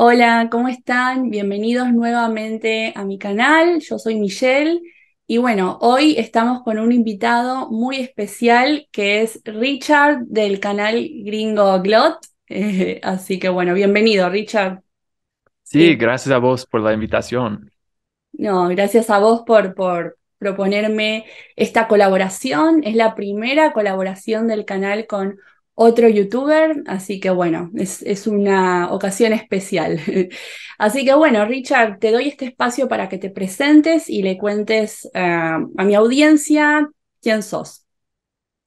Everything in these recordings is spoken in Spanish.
Hola, ¿cómo están? Bienvenidos nuevamente a mi canal. Yo soy Michelle y bueno, hoy estamos con un invitado muy especial que es Richard del canal Gringo Glot. así que bueno, bienvenido Richard. Sí, eh, gracias a vos por la invitación. No, gracias a vos por, por proponerme esta colaboración. Es la primera colaboración del canal con otro youtuber, así que bueno, es, una ocasión especial. así que bueno, Richard, te doy este espacio para que te presentes y le cuentes eh, a mi audiencia quién sos.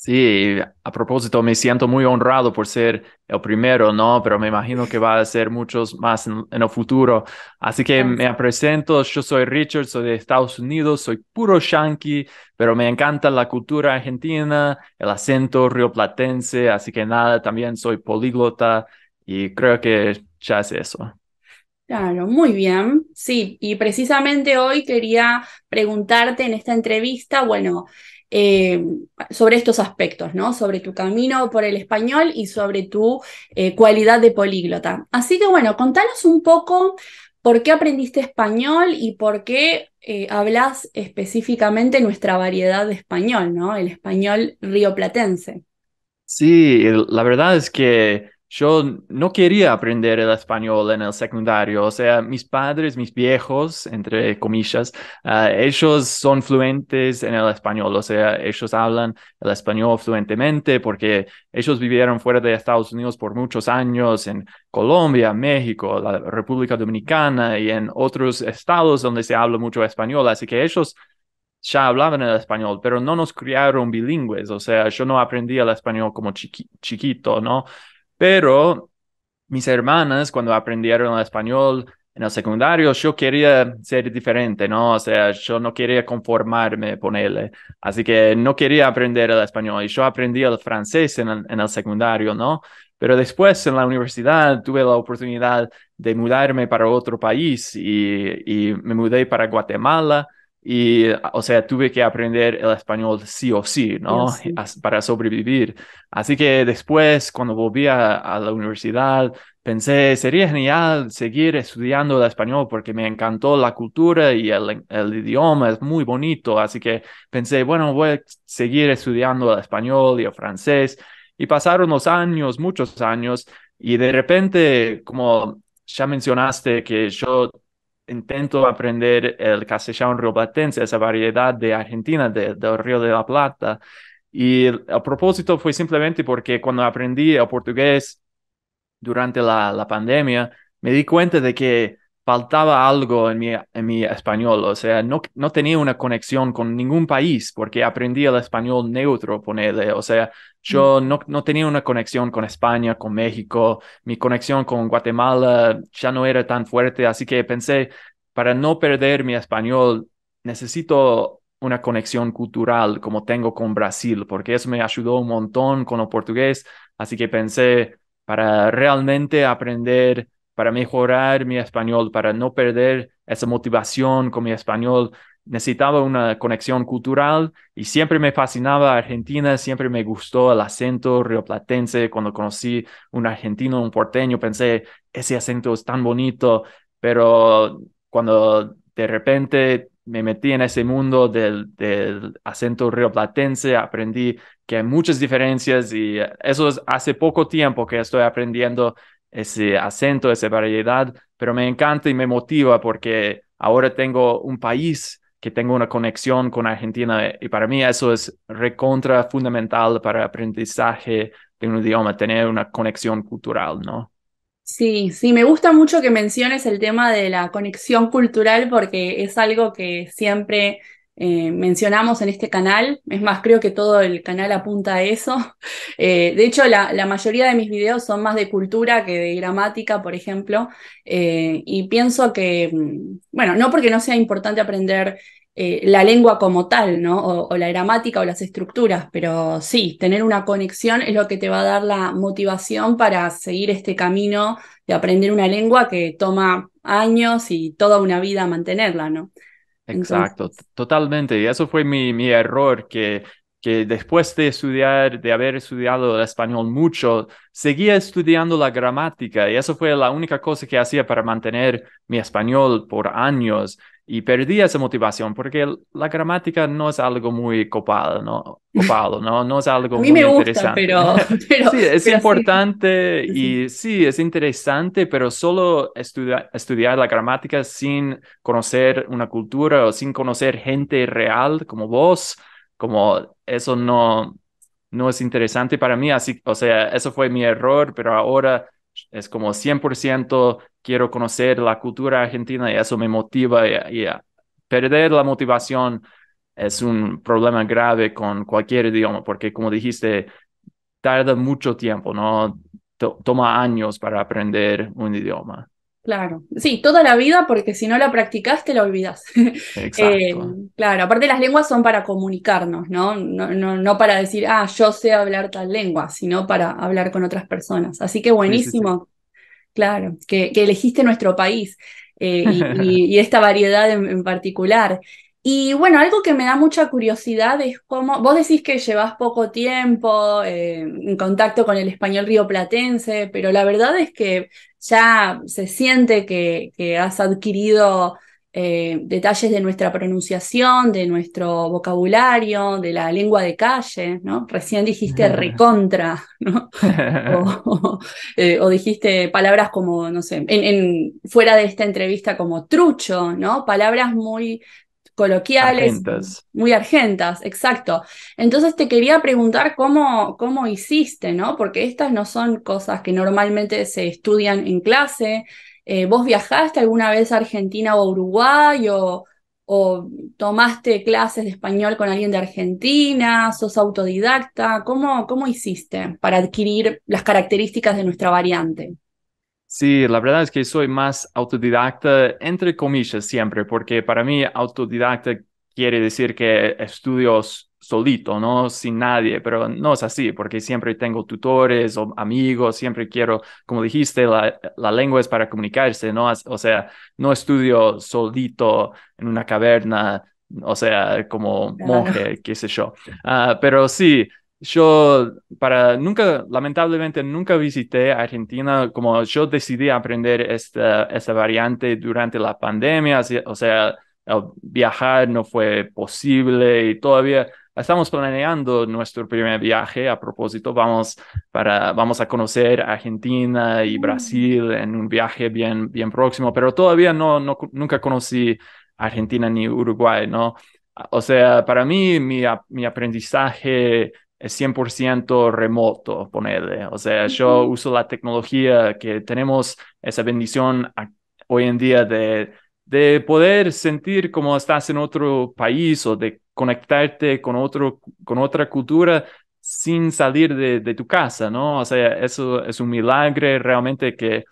Sí, a propósito, me siento muy honrado por ser el primero, ¿no? Pero me imagino que va a ser muchos más en, el futuro. Así que me presento, yo soy Richard, soy de Estados Unidos, soy puro yankee, pero me encanta la cultura argentina, el acento rioplatense, así que nada, también soy políglota y creo que ya es eso. Claro, muy bien. Sí, y precisamente hoy quería preguntarte en esta entrevista, bueno, eh, sobre estos aspectos, ¿no? Sobre tu camino por el español y sobre tu eh, cualidad de políglota. Así que bueno, contanos un poco por qué aprendiste español y por qué eh, hablas específicamente nuestra variedad de español, ¿no? El español rioplatense. Sí, la verdad es que yo no quería aprender el español en el secundario, o sea, mis padres, mis viejos, entre comillas, ah, ellos son fluentes en el español, o sea, ellos hablan el español fluentemente porque ellos vivieron fuera de Estados Unidos por muchos años, en Colombia, México, la República Dominicana y en otros estados donde se habla mucho español, así que ellos ya hablaban el español, pero no nos criaron bilingües, o sea, yo no aprendí el español como chiquito, ¿no? Pero mis hermanas, cuando aprendieron el español en el secundario, yo quería ser diferente, ¿no? O sea, yo no quería conformarme, ponerle. Así que no quería aprender el español. Y yo aprendí el francés en el, secundario, ¿no? Pero después en la universidad tuve la oportunidad de mudarme para otro país y me mudé para Guatemala y, o sea, tuve que aprender el español sí o sí, ¿no? Para sobrevivir. Así que después, cuando volví a, a, la universidad, pensé, sería genial seguir estudiando el español porque me encantó la cultura y el, el idioma es muy bonito. Así que pensé, bueno, voy a seguir estudiando el español y el francés. Y pasaron los años, muchos años, y de repente, como ya mencionaste que yo intento aprender el castellano rioplatense, esa variedad de Argentina, del Río de la Plata. Y a propósito fue simplemente porque cuando aprendí el portugués durante la pandemia, me di cuenta de que faltaba algo en mi, mi español, o sea, no, no tenía una conexión con ningún país porque aprendí el español neutro, ponele, o sea, yo mm. no, no tenía una conexión con España, con México, mi conexión con Guatemala ya no era tan fuerte, así que pensé, para no perder mi español, necesito una conexión cultural como tengo con Brasil, porque eso me ayudó un montón con el portugués, así que pensé, para realmente aprender para mejorar mi español, para no perder esa motivación con mi español. Necesitaba una conexión cultural y siempre me fascinaba Argentina, siempre me gustó el acento rioplatense. Cuando conocí un argentino, un porteño, pensé, ese acento es tan bonito, pero cuando de repente me metí en ese mundo del, acento rioplatense, aprendí que hay muchas diferencias y eso es hace poco tiempo que estoy aprendiendo ese acento, esa variedad, pero me encanta y me motiva porque ahora tengo un país que tengo una conexión con Argentina y para mí eso es recontra fundamental para el aprendizaje de un idioma, tener una conexión cultural, ¿no? Sí, sí, me gusta mucho que menciones el tema de la conexión cultural porque es algo que siempre eh, mencionamos en este canal. Es más, creo que todo el canal apunta a eso. Eh, de hecho, la, mayoría de mis videos son más de cultura que de gramática, por ejemplo. Eh, y pienso que, mm, bueno, no porque no sea importante aprender la lengua como tal, ¿no? O, o, la gramática o las estructuras, pero sí, tener una conexión es lo que te va a dar la motivación para seguir este camino de aprender una lengua que toma años y toda una vida mantenerla, ¿no? Exacto, totalmente. Y eso fue mi, mi error, que, que después de estudiar, de haber estudiado el español mucho, seguía estudiando la gramática y eso fue la única cosa que hacía para mantener mi español por años y perdí esa motivación porque la gramática no es algo muy copado, ¿no? Copado, ¿no? No es algo muy interesante. pero, sí, es importante y sí, es interesante, pero solo estudiar la gramática sin conocer una cultura o sin conocer gente real como vos, como eso no, no es interesante para mí. Así, o sea, eso fue mi error, pero ahora es como 100% quiero conocer la cultura argentina y eso me motiva y, eh, perder la motivación es un problema grave con cualquier idioma porque como dijiste tarda mucho tiempo, ¿no? toma años para aprender un idioma. Claro, sí, toda la vida, porque si no la practicaste, la olvidas. Eh, Exacto. claro, aparte las lenguas son para comunicarnos, ¿no? No, ¿no? para decir, ah, yo sé hablar tal lengua, sino para hablar con otras personas. Así que buenísimo. Claro, que, que elegiste nuestro país eh, y, esta variedad en, particular. Y bueno, algo que me da mucha curiosidad es cómo, vos decís que llevas poco tiempo eh, en contacto con el español rioplatense, pero la verdad es que ya se siente que, que has adquirido eh, detalles de nuestra pronunciación, de nuestro vocabulario, de la lengua de calle, ¿no? Recién dijiste recontra, ¿no? Eh, o, dijiste palabras como, no sé, fuera de esta entrevista como trucho, ¿no? Palabras muy coloquiales, muy argentas, exacto. Entonces te quería preguntar cómo, cómo hiciste, ¿no? Porque estas no son cosas que normalmente se estudian en clase, eh, ¿Vos viajaste alguna vez a Argentina o Uruguay o, tomaste clases de español con alguien de Argentina? ¿Sos autodidacta? ¿Cómo, ¿Cómo hiciste para adquirir las características de nuestra variante? Sí, la verdad es que soy más autodidacta, entre comillas, siempre, porque para mí autodidacta quiere decir que estudios solito, ¿no? Sin nadie, pero no es así, porque siempre tengo tutores o amigos, siempre quiero, como dijiste, la, lengua es para comunicarse, ¿no? O sea, no estudio solito en una caverna, o sea, como monje, qué sé yo. Ah, pero sí, yo para nunca, lamentablemente nunca visité Argentina, como yo decidí aprender esta, variante durante la pandemia, o sea, viajar no fue posible y todavía Estamos planeando nuestro primer viaje. A propósito, vamos, para, vamos a conocer Argentina y mm. Brasil en un viaje bien, bien próximo, pero todavía no, no, nunca conocí Argentina ni Uruguay, ¿no? O sea, para mí, mi, mi aprendizaje es 100% remoto, ponerle. O sea, yo uso la tecnología que tenemos, esa bendición hoy en día de de poder sentir como estás en otro país o de conectarte con, otro, con otra cultura sin salir de, tu casa, ¿no? O sea, eso es un milagro realmente que,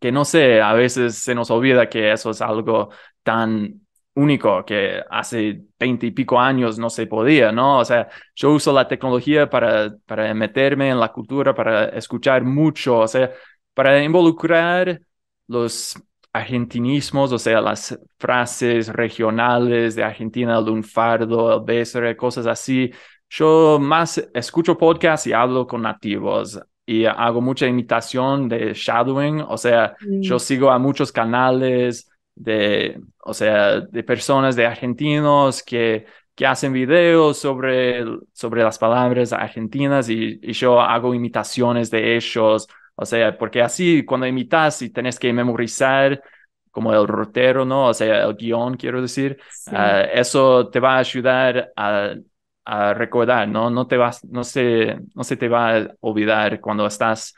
que no sé, a veces se nos olvida que eso es algo tan único que hace veinte y pico años no se podía, ¿no? O sea, yo uso la tecnología para, para meterme en la cultura, para escuchar mucho, o sea, para involucrar los argentinismos, o sea, las frases regionales de Argentina, el lunfardo, el besre, cosas así. Yo más escucho podcasts y hablo con nativos y hago mucha imitación de shadowing, o sea, mm. yo sigo a muchos canales de, o sea, de personas de argentinos que, que hacen videos sobre, sobre las palabras argentinas y, y yo hago imitaciones de ellos o sea, porque así cuando imitas y tenés que memorizar como el rotero, ¿no? O sea, el guión, quiero decir, ah, eso te va a ayudar a, a, recordar, ¿no? No, te vas, no, se, no se te va a olvidar cuando estás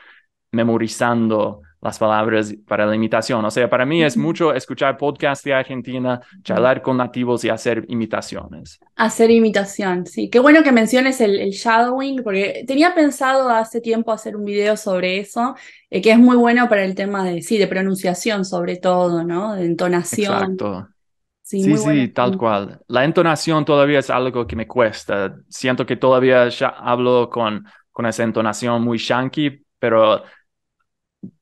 memorizando las palabras para la imitación. O sea, para mí es mucho escuchar podcast de Argentina, charlar con nativos y hacer imitaciones. Hacer imitación, sí. Qué bueno que menciones el, el shadowing, porque tenía pensado hace tiempo hacer un video sobre eso, eh, que es muy bueno para el tema de, sí, de pronunciación sobre todo, ¿no? De entonación. Exacto. Sí, sí, tal mm. cual. La entonación todavía es algo que me cuesta. Siento que todavía ya hablo con, con esa entonación muy shanky, pero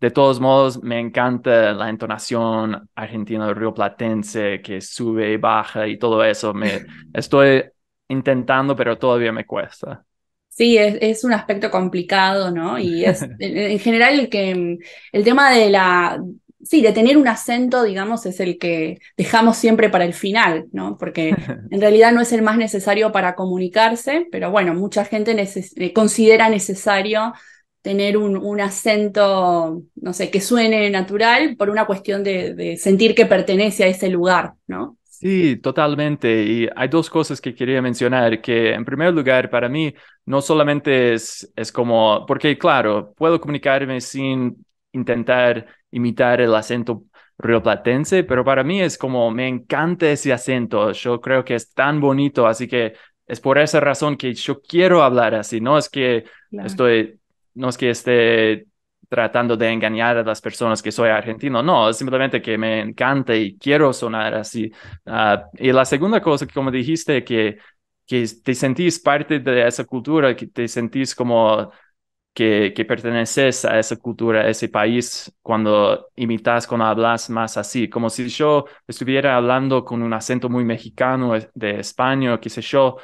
de todos modos, me encanta la entonación argentina del río Platense que sube y baja y todo eso. Me estoy intentando, pero todavía me cuesta. Sí, es, un aspecto complicado, ¿no? Y es en general el que el tema de la sí, de tener un acento, digamos, es el que dejamos siempre para el final, ¿no? Porque en realidad no es el más necesario para comunicarse, pero bueno, mucha gente eh, considera necesario tener un, un, acento, no sé, que suene natural por una cuestión de, sentir que pertenece a ese lugar, ¿no? Sí, totalmente. Y hay dos cosas que quería mencionar, que en primer lugar, para mí, no solamente es, es como, porque claro, puedo comunicarme sin intentar imitar el acento rioplatense, pero para mí es como, me encanta ese acento, yo creo que es tan bonito, así que es por esa razón que yo quiero hablar así, no es que estoy no es que esté tratando de engañar a las personas que soy argentino, no, simplemente que me encanta y quiero sonar así. Ah, y la segunda cosa, que como dijiste, que, que te sentís parte de esa cultura, que te sentís como que, que perteneces a esa cultura, a ese país, cuando imitas, cuando hablas más así, como si yo estuviera hablando con un acento muy mexicano de España, qué sé yo,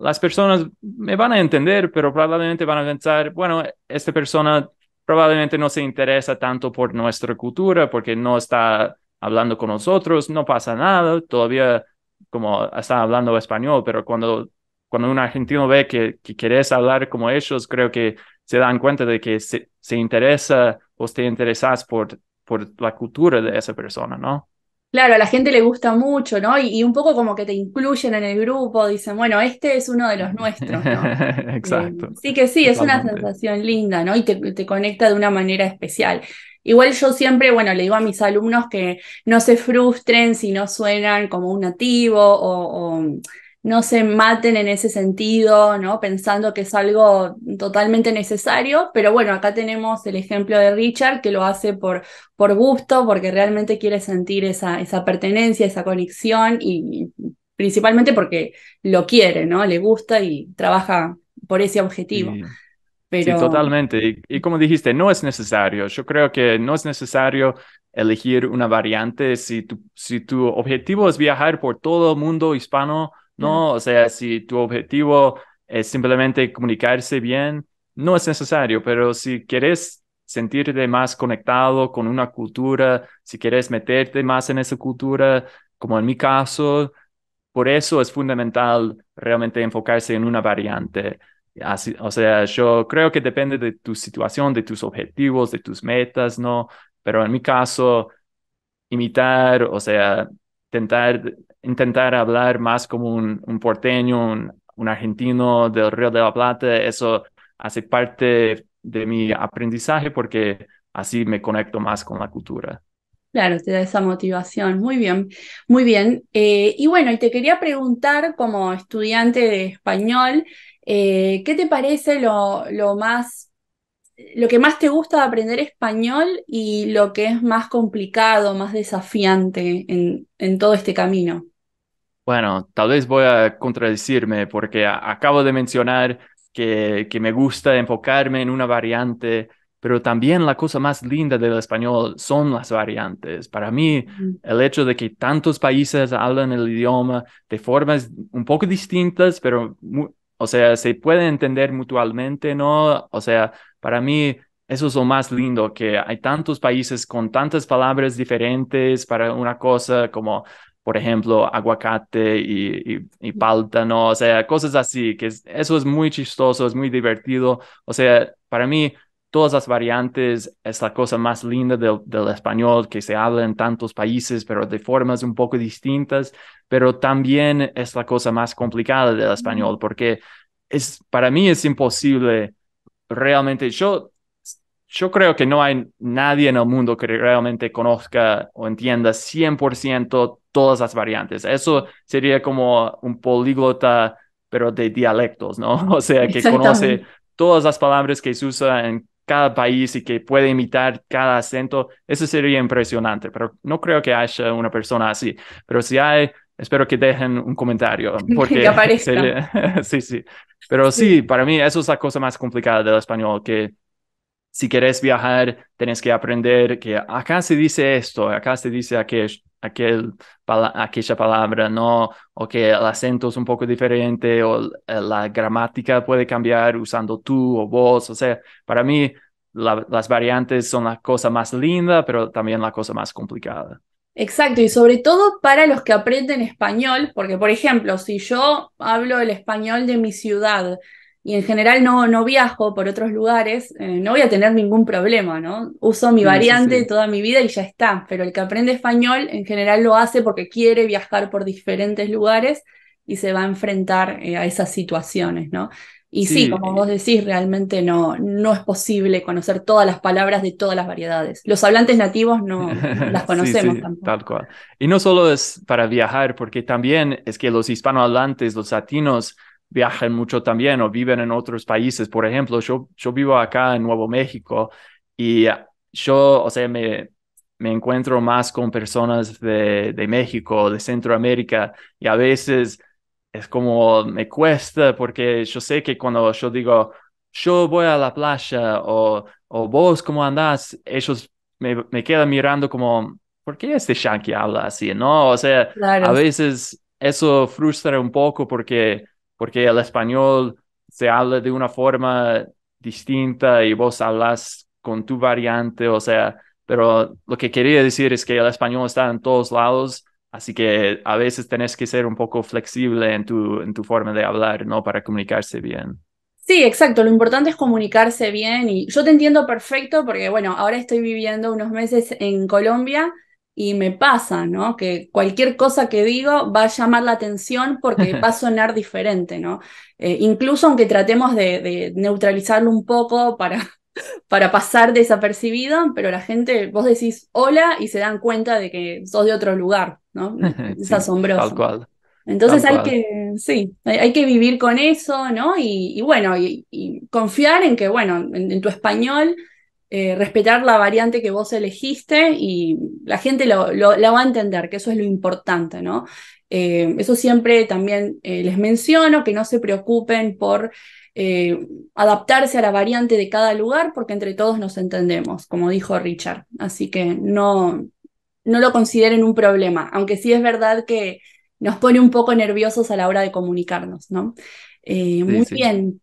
las personas me van a entender, pero probablemente van a pensar, bueno, esta persona probablemente no se interesa tanto por nuestra cultura porque no está hablando con nosotros, no pasa nada, todavía como está hablando español, pero cuando, cuando un argentino ve que, quieres hablar como ellos, creo que se dan cuenta de que se, interesa o te interesas por, por la cultura de esa persona, ¿no? Claro, a la gente le gusta mucho, ¿no? Y, un poco como que te incluyen en el grupo, dicen, bueno, este es uno de los nuestros, ¿no? Exacto. Eh, sí que sí, es una sensación linda, ¿no? Y te, conecta de una manera especial. Igual yo siempre, bueno, le digo a mis alumnos que no se frustren si no suenan como un nativo o no se maten en ese sentido, ¿no? Pensando que es algo totalmente necesario, pero bueno, acá tenemos el ejemplo de Richard que lo hace por, por gusto, porque realmente quiere sentir esa, esa pertenencia, esa conexión y principalmente porque lo quiere, ¿no? Le gusta y trabaja por ese objetivo. Sí. totalmente. Y, como dijiste, no es necesario. Yo creo que no es necesario elegir una variante. Si tu, si tu objetivo es viajar por todo el mundo hispano, ¿no? O sea, si tu objetivo es simplemente comunicarse bien, no es necesario, pero si quieres sentirte más conectado con una cultura, si quieres meterte más en esa cultura, como en mi caso, por eso es fundamental realmente enfocarse en una variante. o sea, yo creo que depende de tu situación, de tus objetivos, de tus metas, ¿no? Pero en mi caso, imitar, o sea, intentar intentar hablar más como un, porteño, un, argentino del Río de la Plata, eso hace parte de mi aprendizaje porque así me conecto más con la cultura. Claro, te da esa motivación. Muy bien, muy bien. Eh, y bueno, y te quería preguntar como estudiante de español, eh, ¿qué te parece lo, lo más lo que más te gusta de aprender español y lo que es más complicado, más desafiante en, en todo este camino? Bueno, tal vez voy a contradecirme porque acabo de mencionar que, que me gusta enfocarme en una variante, pero también la cosa más linda del español son las variantes. Para mí, el hecho de que tantos países hablan el idioma de formas un poco distintas, pero, o sea, se puede entender mutuamente, ¿no? O sea, para mí eso es lo más lindo, que hay tantos países con tantas palabras diferentes para una cosa como por ejemplo, aguacate y, y, palta, ¿no? O sea, cosas así, que eso es muy chistoso, es muy divertido. O sea, para mí, todas las variantes es la cosa más linda del, del español, que se habla en tantos países, pero de formas un poco distintas, pero también es la cosa más complicada del español, porque es, para mí es imposible realmente, yo yo creo que no hay nadie en el mundo que realmente conozca o entienda 100% todas las variantes. Eso sería como un políglota, pero de dialectos, ¿no? O sea, que conoce todas las palabras que se usan en cada país y que puede imitar cada acento. Eso sería impresionante, pero no creo que haya una persona así. Pero si hay, espero que dejen un comentario. Porque que sí, sí. Pero sí. sí, para mí eso es la cosa más complicada del español, que si quieres viajar, tienes que aprender que acá se dice esto, acá se dice aquella palabra, ¿no? O que el acento es un poco diferente o la gramática puede cambiar usando tú o vos. O sea, para mí las variantes son la cosa más linda, pero también la cosa más complicada. Exacto, y sobre todo para los que aprenden español, porque por ejemplo, si yo hablo el español de mi ciudad, y en general no, no viajo por otros lugares, eh, no voy a tener ningún problema, ¿no? Uso mi variante toda mi vida y ya está, pero el que aprende español en general lo hace porque quiere viajar por diferentes lugares y se va a enfrentar eh, a esas situaciones, ¿no? Y sí, como vos decís, realmente no, no es posible conocer todas las palabras de todas las variedades. Los hablantes nativos no las conocemos tampoco. Tal cual. Y no solo es para viajar, porque también es que los hispanohablantes, los latinos, viajan mucho también o viven en otros países. Por ejemplo, yo, yo vivo acá en Nuevo México y yo, o sea, me, me encuentro más con personas de, de México, de Centroamérica y a veces es como me cuesta porque yo sé que cuando yo digo, yo voy a la playa o, o vos, ¿cómo andás? Ellos me, quedan mirando como, ¿por qué este shanky habla así? No, o sea, a veces eso frustra un poco porque porque el español se habla de una forma distinta y vos hablas con tu variante, o sea, pero lo que quería decir es que el español está en todos lados, así que a veces tenés que ser un poco flexible en tu, en tu forma de hablar, ¿no? Para comunicarse bien. Sí, exacto. Lo importante es comunicarse bien y yo te entiendo perfecto porque, bueno, ahora estoy viviendo unos meses en Colombia y me pasa, ¿no? Que cualquier cosa que digo va a llamar la atención porque va a sonar diferente, ¿no? Eh, incluso aunque tratemos de, neutralizarlo un poco para, para pasar desapercibido, pero la gente, vos decís hola y se dan cuenta de que sos de otro lugar, ¿no? Es asombroso. Tal cual. Entonces hay que, sí, hay, que vivir con eso, ¿no? Y, bueno, y, confiar en que, bueno, en tu español eh, respetar la variante que vos elegiste y la gente lo, la va a entender, que eso es lo importante, ¿no? Eh, eso siempre también eh, les menciono, que no se preocupen por adaptarse a la variante de cada lugar, porque entre todos nos entendemos, como dijo Richard. Así que no, no lo consideren un problema, aunque sí es verdad que nos pone un poco nerviosos a la hora de comunicarnos, ¿no? muy bien.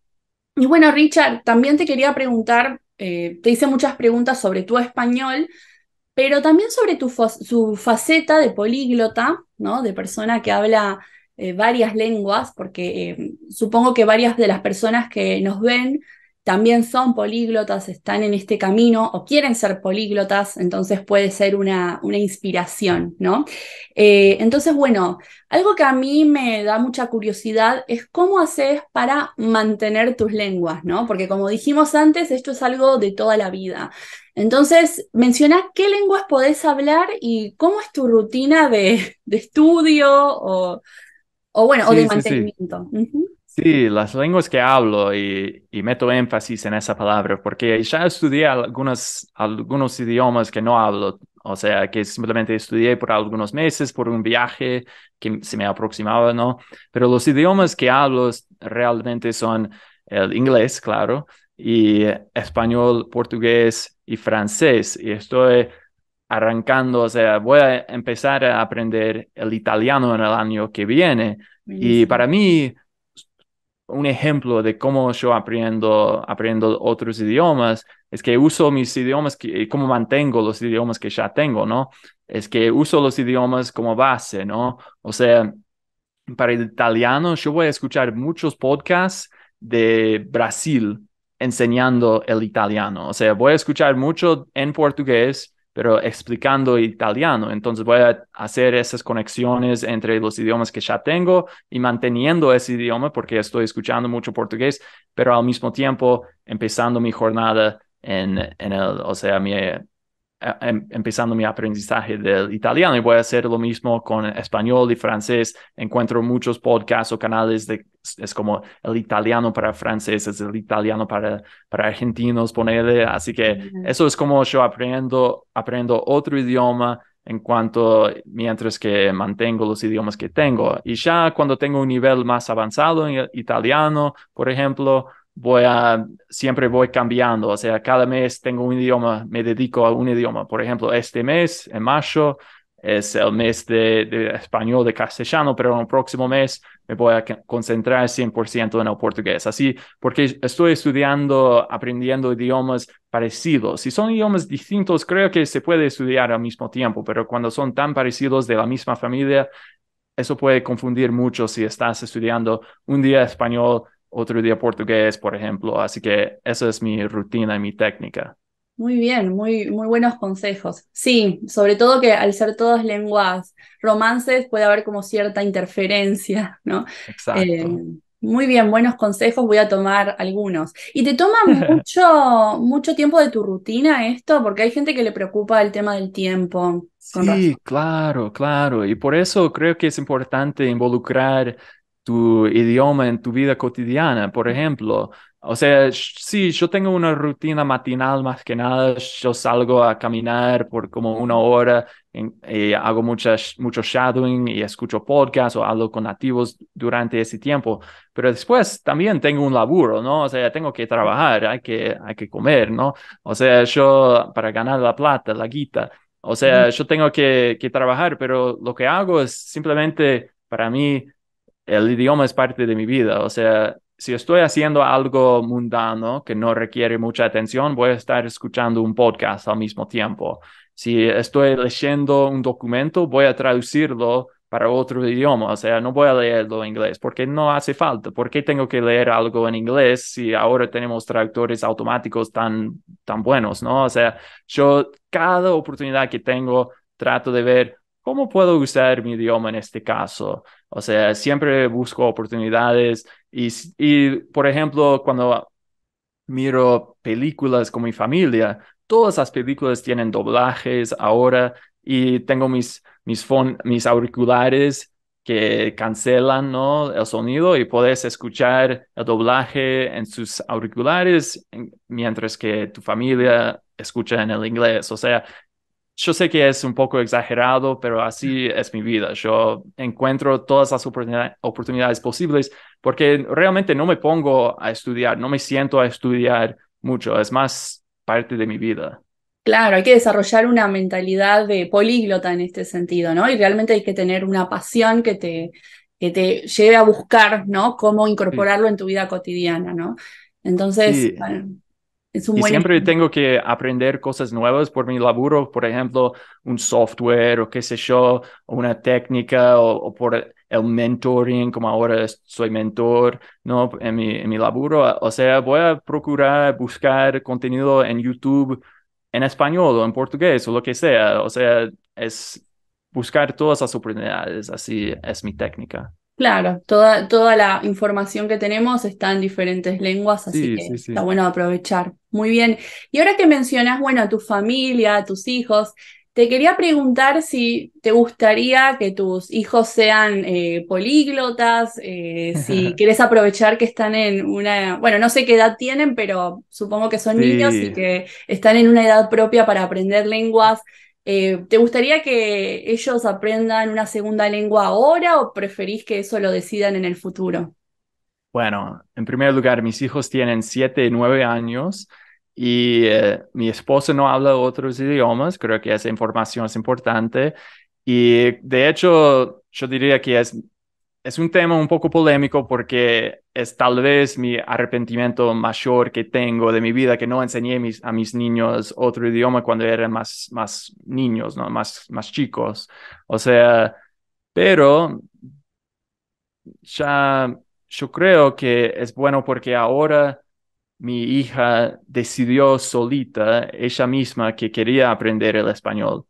Y bueno, Richard, también te quería preguntar eh, te hice muchas preguntas sobre tu español, pero también sobre tu su faceta de políglota, ¿no? De persona que habla eh, varias lenguas, porque eh, supongo que varias de las personas que nos ven también son políglotas, están en este camino o quieren ser políglotas, entonces puede ser una, una inspiración, ¿no? Eh, entonces, bueno, algo que a mí me da mucha curiosidad es cómo haces para mantener tus lenguas, ¿no? Porque como dijimos antes, esto es algo de toda la vida. Entonces, menciona qué lenguas podés hablar y cómo es tu rutina de, estudio o, bueno, o de mantenimiento. Sí, las lenguas que hablo y, meto énfasis en esa palabra, porque ya estudié algunas, algunos idiomas que no hablo, o sea, que simplemente estudié por algunos meses, por un viaje que se me aproximaba, ¿no? Pero los idiomas que hablo realmente son el inglés, claro, y español, portugués y francés. Y estoy arrancando, o sea, voy a empezar a aprender el italiano en el año que viene. Y para mí un ejemplo de cómo yo aprendo, otros idiomas es que uso mis idiomas y eh, cómo mantengo los idiomas que ya tengo, ¿no? Es que uso los idiomas como base, ¿no? O sea, para el italiano yo voy a escuchar muchos podcasts de Brasil enseñando el italiano. O sea, voy a escuchar mucho en portugués pero explicando italiano. Entonces voy a hacer esas conexiones entre los idiomas que ya tengo y manteniendo ese idioma porque estoy escuchando mucho portugués, pero al mismo tiempo empezando mi jornada en, en el, o sea, mi empezando mi aprendizaje del italiano y voy a hacer lo mismo con español y francés. Encuentro muchos podcasts o canales de, es como el italiano para franceses, el italiano para, para argentinos, ponerle. Así que eso es como yo aprendo, aprendo otro idioma en cuanto mientras que mantengo los idiomas que tengo. Y ya cuando tengo un nivel más avanzado en italiano, por ejemplo, voy a, siempre voy cambiando, o sea, cada mes tengo un idioma, me dedico a un idioma. Por ejemplo, este mes, en mayo, es el mes de, español, de castellano, pero en el próximo mes me voy a concentrar 100% en el portugués. Así, porque estoy estudiando, aprendiendo idiomas parecidos. Si son idiomas distintos, creo que se puede estudiar al mismo tiempo, pero cuando son tan parecidos de la misma familia, eso puede confundir mucho si estás estudiando un día español, otro día portugués, por ejemplo. Así que esa es mi rutina y mi técnica. Muy bien, muy, muy buenos consejos. Sí, sobre todo que al ser todas lenguas romances puede haber como cierta interferencia, ¿no? Exacto. Eh, muy bien, buenos consejos, voy a tomar algunos. ¿Y te toma mucho, mucho tiempo de tu rutina esto? Porque hay gente que le preocupa el tema del tiempo. sí, claro, claro. Y por eso creo que es importante involucrar tu idioma en tu vida cotidiana, por ejemplo. O sea, sí, yo tengo una rutina matinal más que nada, yo salgo a caminar por como una hora, en, eh, hago muchas, mucho shadowing y escucho podcasts o hablo con nativos durante ese tiempo, pero después también tengo un laburo, ¿no? O sea, tengo que trabajar, hay que, hay que comer, ¿no? O sea, yo para ganar la plata, la guita, o sea, yo tengo que, que trabajar, pero lo que hago es simplemente para mí el idioma es parte de mi vida. O sea, si estoy haciendo algo mundano que no requiere mucha atención, voy a estar escuchando un podcast al mismo tiempo. Si estoy leyendo un documento, voy a traducirlo para otro idioma. O sea, no voy a leerlo en inglés porque no hace falta. ¿Por qué tengo que leer algo en inglés si ahora tenemos traductores automáticos tan, tan buenos? ¿no? O sea, yo cada oportunidad que tengo trato de ver ¿Cómo puedo usar mi idioma en este caso? O sea, siempre busco oportunidades y, por ejemplo, cuando miro películas con mi familia, todas las películas tienen doblajes ahora y tengo mis, mis, auriculares que cancelan ¿no? el sonido y puedes escuchar el doblaje en sus auriculares mientras que tu familia escucha en el inglés. O sea, yo sé que es un poco exagerado, pero así es mi vida. Yo encuentro todas las oportunidades posibles porque realmente no me pongo a estudiar, no me siento a estudiar mucho, es más parte de mi vida. Claro, hay que desarrollar una mentalidad de políglota en este sentido, ¿no? Y realmente hay que tener una pasión que te, que te lleve a buscar, ¿no? Cómo incorporarlo en tu vida cotidiana, ¿no? Entonces, y siempre tengo que aprender cosas nuevas por mi laburo, por ejemplo, un software o qué sé yo, una técnica o, por el mentoring, como ahora soy mentor, ¿no? En mi, en mi laburo. O sea, voy a procurar buscar contenido en YouTube en español o en portugués o lo que sea. O sea, es buscar todas las oportunidades. Así es mi técnica. Claro, toda, toda la información que tenemos está en diferentes lenguas, así que está bueno aprovechar. Muy bien. Y ahora que mencionas, bueno, a tu familia, a tus hijos, te quería preguntar si te gustaría que tus hijos sean eh, políglotas, eh, si querés aprovechar que están en una, bueno, no sé qué edad tienen, pero supongo que son niños y que están en una edad propia para aprender lenguas. Eh, ¿Te gustaría que ellos aprendan una segunda lengua ahora o preferís que eso lo decidan en el futuro? Bueno, en primer lugar, mis hijos tienen 7 y 9 años y eh, mi esposo no habla otros idiomas, creo que esa información es importante. Y de hecho, yo diría que es es un tema un poco polémico porque es tal vez mi arrepentimiento mayor que tengo de mi vida, que no enseñé a mis niños otro idioma cuando eran más, más niños, ¿no? más, más chicos. O sea, pero ya yo creo que es bueno porque ahora mi hija decidió solita, ella misma, que quería aprender el español.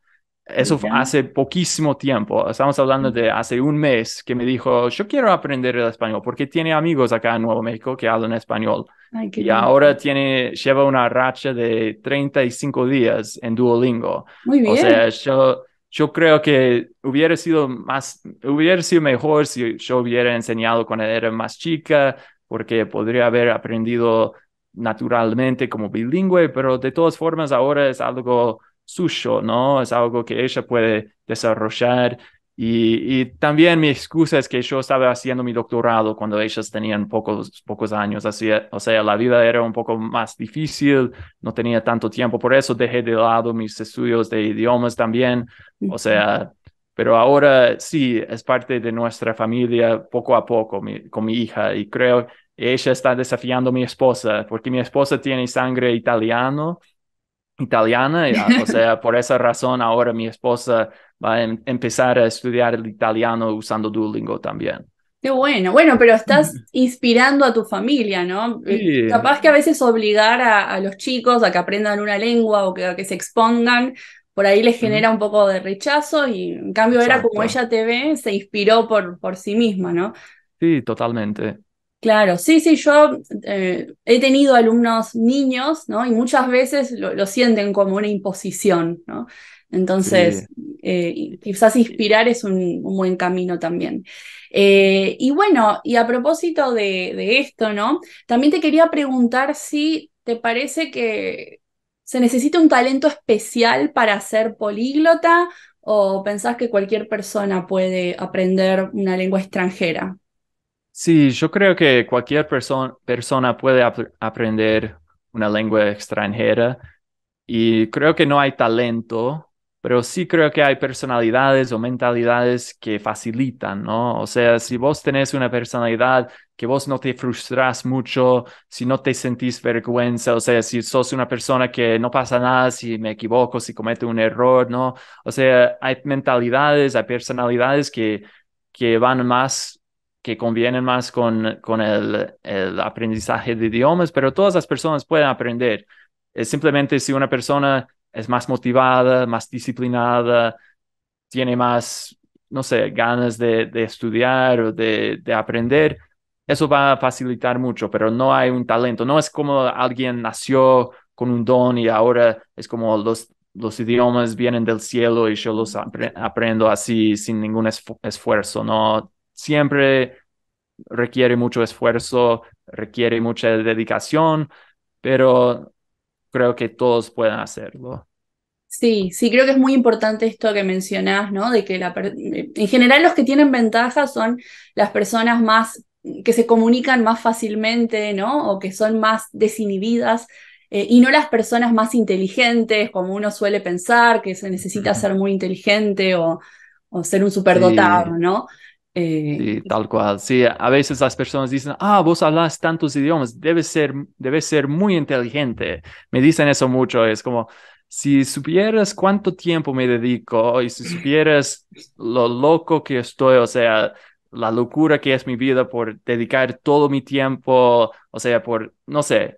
Eso hace poquísimo tiempo, estamos hablando de hace un mes que me dijo, yo quiero aprender el español porque tiene amigos acá en Nuevo México que hablan español. y ahora tiene, lleva una racha de 35 días en Duolingo. Muy bien. O sea, yo, yo creo que hubiera sido, más, hubiera sido mejor si yo hubiera enseñado cuando era más chica porque podría haber aprendido naturalmente como bilingüe, pero de todas formas ahora es algo suyo, ¿no? Es algo que ella puede desarrollar. Y, también mi excusa es que yo estaba haciendo mi doctorado cuando ellas tenían pocos, pocos años, así, o sea, la vida era un poco más difícil, no tenía tanto tiempo, por eso dejé de lado mis estudios de idiomas también, o sea, pero ahora sí, es parte de nuestra familia poco a poco con mi hija y creo ella está desafiando a mi esposa, porque mi esposa tiene sangre italiano italiana, o sea, por esa razón ahora mi esposa va a em-, empezar a estudiar el italiano usando Duolingo también. Qué bueno, bueno, pero estás inspirando a tu familia, ¿no? Eh, capaz que a veces obligar a, los chicos a que aprendan una lengua o que, que se expongan, por ahí les genera un poco de rechazo y en cambio era como ella te ve, se inspiró por, por sí misma, ¿no? Sí, totalmente. Claro, sí, sí, yo eh, he tenido alumnos niños, ¿no? Y muchas veces lo, sienten como una imposición, ¿no? Entonces, eh, quizás inspirar es un, buen camino también. Eh, y bueno, y a propósito de, de esto, ¿no? También te quería preguntar si te parece que se necesita un talento especial para ser políglota o pensás que cualquier persona puede aprender una lengua extranjera. Sí, yo creo que cualquier persona puede aprender una lengua extranjera y creo que no hay talento, pero sí creo que hay personalidades o mentalidades que facilitan, ¿no? O sea, si vos tenés una personalidad que vos no te frustras mucho, si no te sentís vergüenza, o sea, si sos una persona que no pasa nada si me equivoco, si cometo un error, ¿no? O sea, hay mentalidades, hay personalidades que, que van más que convienen más con, el, aprendizaje de idiomas, pero todas las personas pueden aprender. Es simplemente si una persona es más motivada, más disciplinada, tiene más, no sé, ganas de, estudiar o de, aprender, eso va a facilitar mucho, pero no hay un talento. No es como alguien nació con un don y ahora es como los, los idiomas vienen del cielo y yo los aprendo así sin ningún esfuerzo. No, siempre requiere mucho esfuerzo, requiere mucha dedicación, pero creo que todos pueden hacerlo. Sí, sí, creo que es muy importante esto que mencionás, ¿no? De que la en general los que tienen ventaja son las personas más que se comunican más fácilmente, ¿no? O que son más desinhibidas. Eh, y no las personas más inteligentes, como uno suele pensar, que se necesita ser muy inteligente o, ser un superdotado, ¿no? Eh, sí, tal cual. Sí, a veces las personas dicen, ah, vos hablas tantos idiomas, debes ser, debe ser muy inteligente. Me dicen eso mucho, es como, si supieras cuánto tiempo me dedico y si supieras lo loco que estoy, o sea, la locura que es mi vida por dedicar todo mi tiempo, o sea, por, no sé,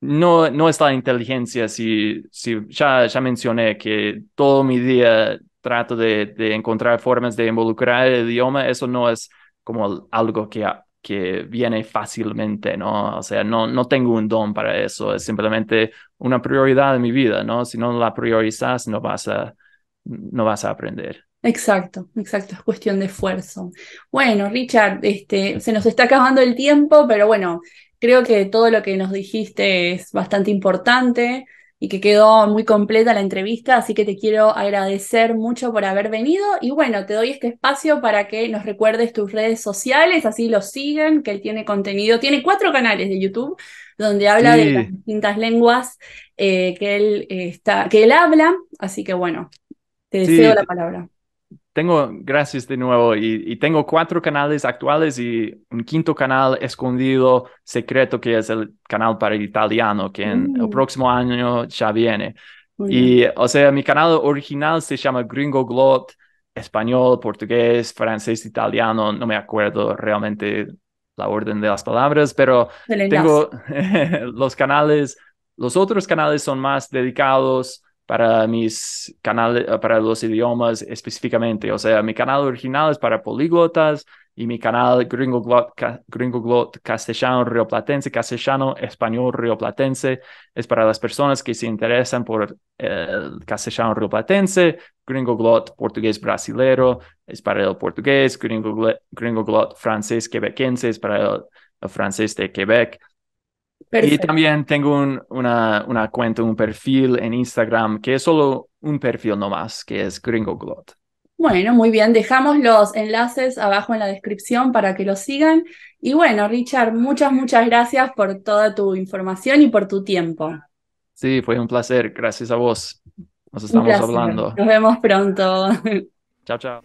no, no es la inteligencia si, si ya, ya mencioné que todo mi día trato de, encontrar formas de involucrar el idioma, eso no es como algo que, que viene fácilmente, ¿no? O sea, no, no tengo un don para eso, es simplemente una prioridad en mi vida, ¿no? Si no la priorizas, no vas a, no vas a aprender. Exacto, exacto, es cuestión de esfuerzo. Bueno, Richard, este, se nos está acabando el tiempo, pero bueno, creo que todo lo que nos dijiste es bastante importante y que quedó muy completa la entrevista, así que te quiero agradecer mucho por haber venido y bueno, te doy este espacio para que nos recuerdes tus redes sociales, así lo siguen, que él tiene contenido, tiene cuatro canales de YouTube donde habla de las distintas lenguas eh, que, él, eh, está, que él habla, así que bueno, te deseo la palabra tengo, gracias de nuevo, y, tengo cuatro canales actuales y un quinto canal escondido, secreto, que es el canal para el italiano, que en el mm. próximo año ya viene. y, o sea, mi canal original se llama Gringo Glot, español, portugués, francés, italiano, no me acuerdo realmente la orden de las palabras, pero tengo los canales, los otros canales son más dedicados para mis canales, eh, para los idiomas específicamente. O sea, mi canal original es para políglotas y mi canal Gringo Glot, Gringo Glot castellano rioplatense, castellano español rioplatense, es para las personas que se interesan por el castellano rioplatense, Gringo Glot portugués brasilero, es para el portugués, Gringo, Glot, francés quebequense, es para el, el francés de Quebec. Y también tengo un, una, cuenta, un perfil en Instagram, que es solo un perfil nomás, que es Gringo Glot. Bueno, muy bien, dejamos los enlaces abajo en la descripción para que los sigan. Y bueno, Richard, muchas, muchas gracias por toda tu información y por tu tiempo. Sí, fue un placer, gracias a vos. Nos estamos hablando. Nos vemos pronto. Chao, chao.